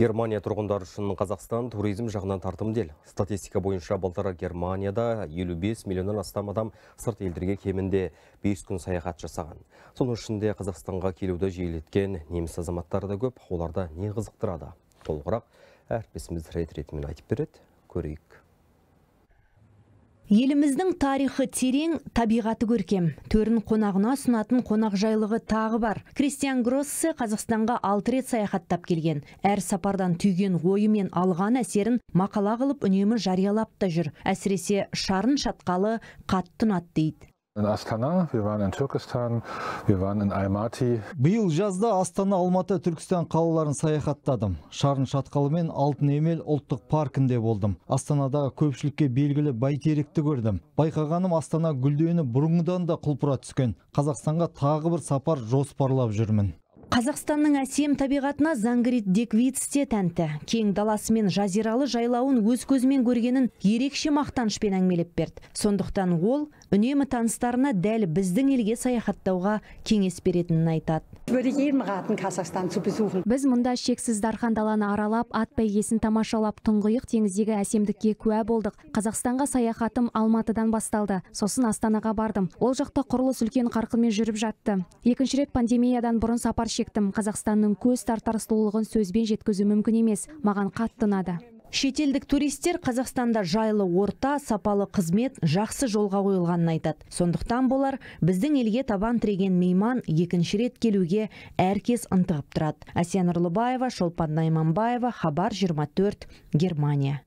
Германия тұрғындары үшін Қазақстан туризм жағынан тартымды ел. Статистика бойынша былтыр Германияда 55 миллионнан астам адам сырт елдерге кемінде 5 күн саяхат жасаған. Соның ішінде Қазақстанға келуді жиілеткен неміс азаматтары да көп. Оларда не қызықтырады? Толығырақ әрпесіміз рет ретімен айтып береді. Көрейік еліміздің тарихы терең табиғаты көркем төрін қонағына ұсынатын қонақжайлығы тағы бар кристиан Гроссы қазақстанға алты рет саяхаттап келген әр сапардан түйген ойы мен алған әсерін мақала қылып үнемі жариялап та жүр әсіресе шарын шатқалы қаттын ұнады дейді in Astana, Биыл жазда Астана, Алматы, Түркістан қалаларын саяхаттадым. Шарын шатқалы мен Алтын Емел ұлттық паркінде болдым. Астанадағы көпшілікке белгілі бәйтеректі көрдім. Байқағаным Астана гүлдені бұрынғыдан да құлпыра түскен. Қазақстанға тағы бір сапар жоспарлап жүрмін. Қазақстанның әсем табиғатына Зангрид Деквиц тәнті. Кең даласы мен жазиралы жайлауын өз көзімен көргенін ерекше мақтанышпен әңгімелеп берді. Сондықтан ол үнемі таныстарына дәл біздің елге саяхаттауға кеңес беретінін айтады біз мұнда шексіз дархан даланы аралап ат бәйгесін тамашалап тұңғиық теңіздегі әсемдікке куә болдық қазақстанға саяхатым алматыдан басталды сосын астанаға бардым ол жақта құрылыс үлкен қарқынмен жүріп жатты екінші рет пандемиядан бұрын сапар шектім қазақстанның көз тартар сұлулығын сөзбен жеткізу мүмкін емес маған қатты Шетелдік туристер Қазақстанда жайлы орта, сапалы қызмет жақсы жолға қойылғанын айтады. Сондықтан болар, біздің елге табан тіреген мейман екінші рет келуге әркес ынтығып тұрады. Әсия Нұрлыбаева, Шолпан Найманбаева, Хабар 24, Германия.